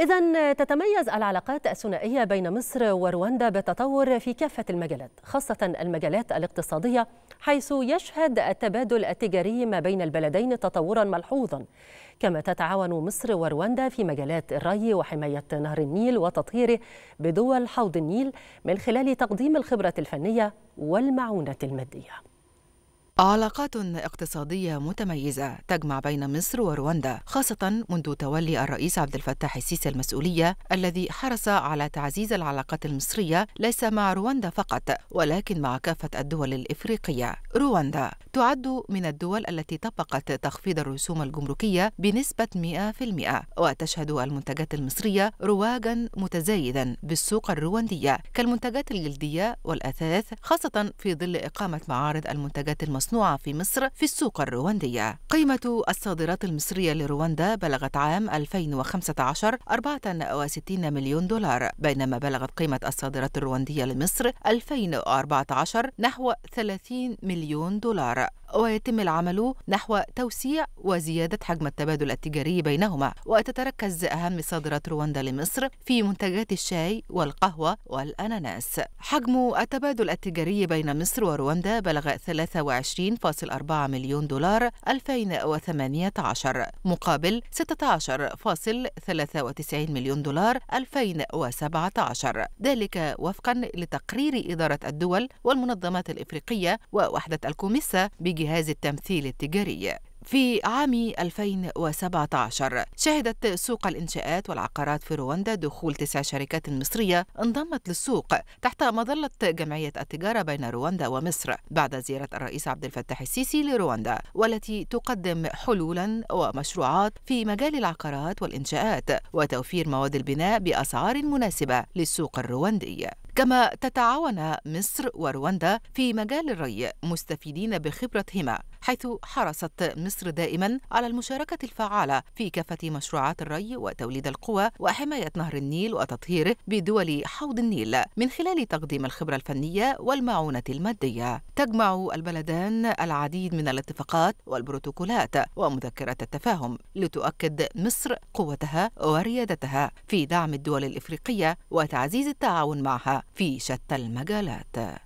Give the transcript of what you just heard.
إذا تتميز العلاقات الثنائية بين مصر ورواندا بالتطور في كافة المجالات، خاصة المجالات الاقتصادية حيث يشهد التبادل التجاري ما بين البلدين تطورا ملحوظا، كما تتعاون مصر ورواندا في مجالات الري وحماية نهر النيل وتطهيره بدول حوض النيل من خلال تقديم الخبرة الفنية والمعونة المادية. علاقات اقتصادية متميزة تجمع بين مصر ورواندا خاصة منذ تولي الرئيس عبد الفتاح السيسي المسؤولية الذي حرص على تعزيز العلاقات المصرية ليس مع رواندا فقط ولكن مع كافة الدول الإفريقية رواندا تعد من الدول التي طبقت تخفيض الرسوم الجمركية بنسبة 100% وتشهد المنتجات المصرية رواجا متزايدا بالسوق الرواندية كالمنتجات الجلدية والأثاث خاصة في ظل إقامة معارض المنتجات المصرية المصنوعة في مصر في السوق الرواندية قيمة الصادرات المصرية لرواندا بلغت عام 2015 64 مليون دولار بينما بلغت قيمة الصادرات الرواندية لمصر 2014 نحو 30 مليون دولار ويتم العمل نحو توسيع وزيادة حجم التبادل التجاري بينهما وتتركز أهم صادرات رواندا لمصر في منتجات الشاي والقهوة والأناناس حجم التبادل التجاري بين مصر ورواندا بلغ 23.4 مليون دولار 2018 مقابل 16.93 مليون دولار 2017 ذلك وفقا لتقرير إدارة الدول والمنظمات الإفريقية ووحدة الكوميسا بجانب جهاز التمثيل التجاري في عام 2017 شهدت سوق الإنشاءات والعقارات في رواندا دخول تسع شركات مصرية انضمت للسوق تحت مظلة جمعية التجارة بين رواندا ومصر بعد زيارة الرئيس عبد الفتاح السيسي لرواندا والتي تقدم حلولا ومشروعات في مجال العقارات والإنشاءات وتوفير مواد البناء بأسعار مناسبة للسوق الرواندي كما تتعاون مصر ورواندا في مجال الري مستفيدين بخبرتهما حيث حرصت مصر دائما على المشاركة الفعالة في كافة مشروعات الري وتوليد القوى وحماية نهر النيل وتطهيره بدول حوض النيل من خلال تقديم الخبرة الفنية والمعونة المادية. تجمع البلدان العديد من الاتفاقات والبروتوكولات ومذكرة التفاهم لتؤكد مصر قوتها وريادتها في دعم الدول الإفريقية وتعزيز التعاون معها في شتى المجالات